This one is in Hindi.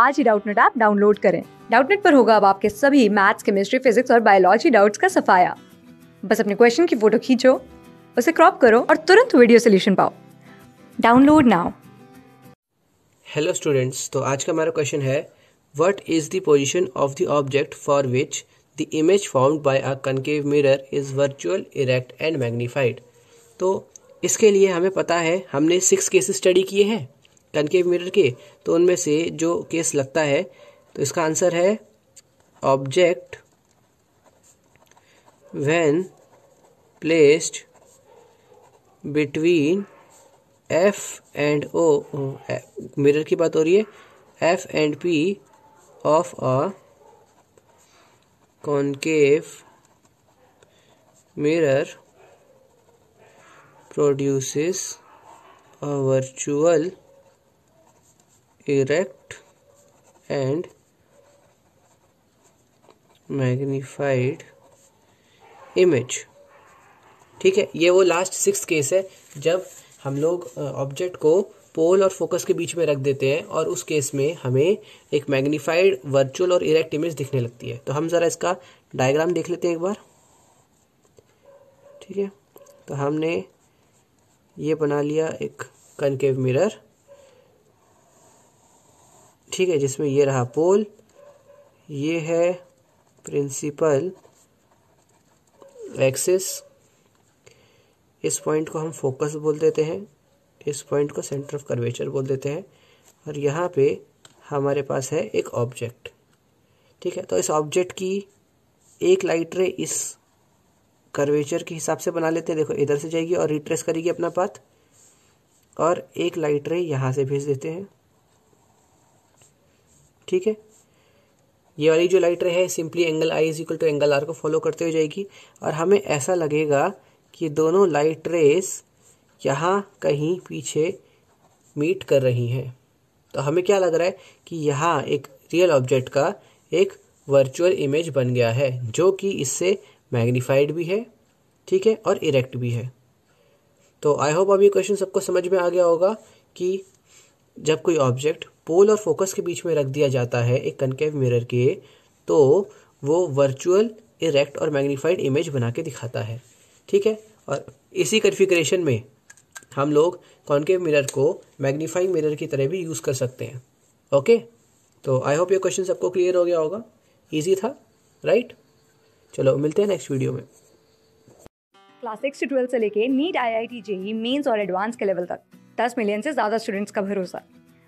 आज ही डाउटनेट ऐप डाउनलोड करें डाउटनेट पर होगा अब आपके सभी मैथ्स केमिस्ट्री फिजिक्स और बायोलॉजी डाउट्स का सफाया बस अपने क्वेश्चन की फोटो खींचो उसे क्रॉप करो और तुरंत वीडियो सोल्यूशन पाओ डाउनलोड नाउ हेलो स्टूडेंट्स तो आज का हमारा क्वेश्चन है what is the position of the object for which the image formed by a concave mirror is virtual erect and magnified तो इसके लिए हमें पता है हमने सिक्स केसेस स्टडी किए हैं कनकेव मिरर के तो उनमें से जो केस लगता है तो इसका आंसर है object when placed between F and O mirror की बात हो रही है F and P of a concave mirror produces a virtual erect and magnified image ठीक है ये वो लास्ट सिक्स केस है जब हम लोग ऑब्जेक्ट को पोल और फोकस के बीच में रख देते हैं और उस केस में हमें एक मैग्नीफाइड वर्चुअल और इरेक्ट इमेज दिखने लगती है तो हम ज़रा इसका डायग्राम देख लेते हैं एक बार ठीक है तो हमने ये बना लिया एक कनकेव मिरर ठीक है जिसमें ये रहा पोल ये है प्रिंसिपल एक्सिस इस पॉइंट को हम फोकस बोल देते हैं इस पॉइंट को सेंटर ऑफ कर्वेचर बोल देते हैं और यहाँ पे हमारे पास है एक ऑब्जेक्ट ठीक है तो इस ऑब्जेक्ट की एक लाइट रे इस कर्वेचर के हिसाब से बना लेते हैं देखो इधर से जाएगी और रिट्रेस करेगी अपना पाथ और एक लाइट रे यहाँ से भेज देते हैं ठीक है ये वाली जो लाइट रे है simply angle I is equal to angle R को फॉलो करते हुए जाएगी और हमें ऐसा लगेगा कि दोनों लाइट रेस यहाँ कहीं पीछे मीट कर रही हैं तो हमें क्या लग रहा है कि यहाँ एक रियल ऑब्जेक्ट का एक वर्चुअल इमेज बन गया है जो कि इससे मैग्नीफाइड भी है ठीक है और इरेक्ट भी है तो आई होप अब ये क्वेश्चन सबको समझ में आ गया होगा कि जब कोई ऑब्जेक्ट पोल और फोकस के बीच में रख दिया जाता है एक कनकेव मिरर के तो वो वर्चुअल इरेक्ट और मैग्नीफाइड इमेज बना के दिखाता है ठीक है और इसी कन्फिग्रेशन में हम लोग कॉन्केव मिरर को मैग्नीफाइंग मिरर की तरह भी यूज़ कर सकते हैं ओके तो आई होप ये क्वेश्चन सबको क्लियर हो गया होगा ईजी था राइट चलो मिलते हैं नेक्स्ट वीडियो में क्लास सिक्स से ट्वेल्थ से लेके NEET I I T JEE mains और एडवांस के लेवल तक दस मिलियन से ज़्यादा स्टूडेंट्स का भरोसा